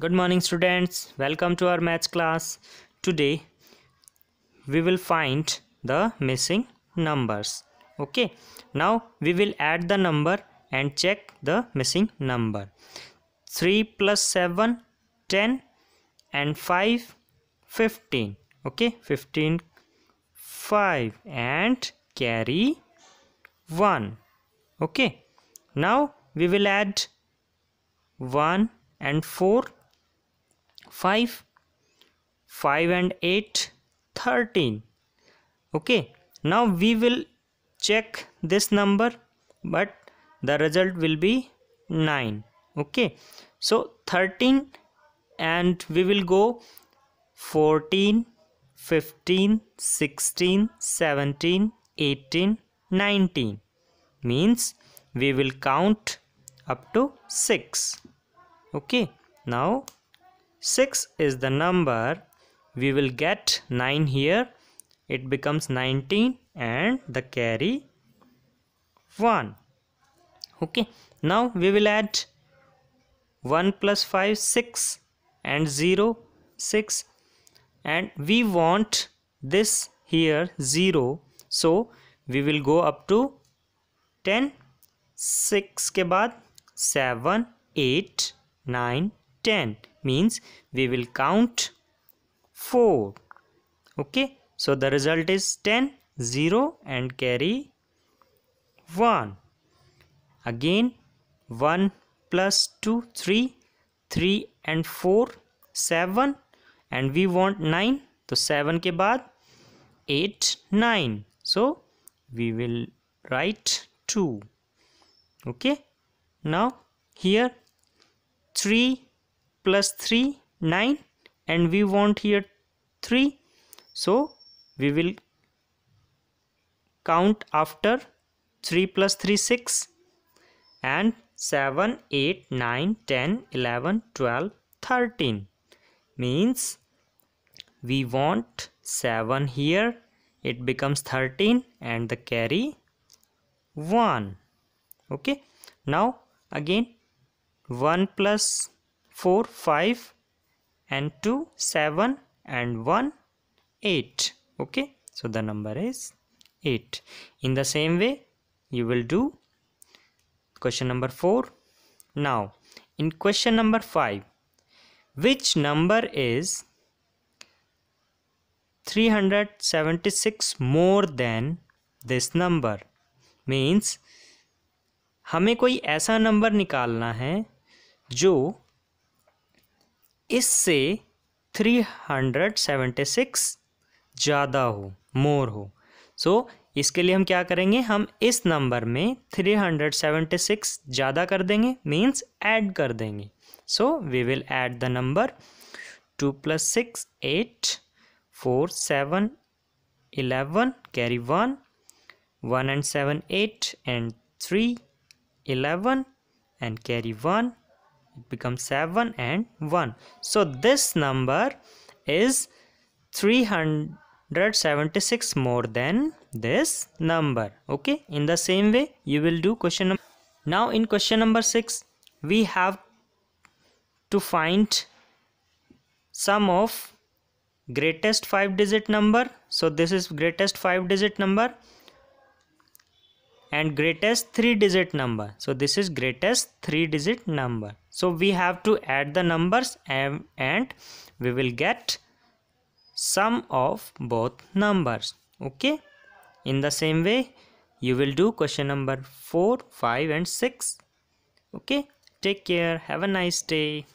good morning students welcome to our maths class today we will find the missing numbers okay now we will add the number and check the missing number 3 plus 7 10 and 5 15 okay 15 5 and carry 1 okay now we will add 1 and 4 5 5 and 8 13 okay now we will check this number but the result will be 9 okay so 13 and we will go 14 15 16 17 18 19 means we will count up to 6 okay now 6 is the number we will get 9 here it becomes 19 and the carry 1 okay now we will add 1 plus 5 6 and 0 6 and we want this here 0 so we will go up to 10 6 के बाद 7 8 9 10 means we will count 4 okay so the result is 10 0 and carry 1 again 1 plus 2 3 3 and 4 7 and we want 9 So 7 ke baad 8 9 so we will write 2 okay now here 3 plus 3 9 and we want here 3 so we will count after 3 plus 3 6 and 7 8 9 10 11 12 13 means we want 7 here it becomes 13 and the carry 1 okay now again 1 plus 4 5 and 2 7 and 1 8 okay so the number is 8 in the same way you will do question number 4 now in question number 5 which number is 376 more than this number means हमें कोई ऐसा number निकालना है जो इससे 376 ज़्यादा हो मोर हो सो so, इसके लिए हम क्या करेंगे हम इस नंबर में 376 ज़्यादा कर देंगे मीन्स ऐड कर देंगे so we will add the number two plus six eight four seven eleven carry one one and seven eight and three eleven and carry one becomes 7 and 1 so this number is 376 more than this number okay in the same way you will do question number now in question number 6 we have to find sum of greatest 5 digit number so this is greatest 5 digit number and greatest three digit number so this is greatest three digit number so we have to add the numbers and, and we will get sum of both numbers okay in the same way you will do question number 4 5 and 6 okay take care have a nice day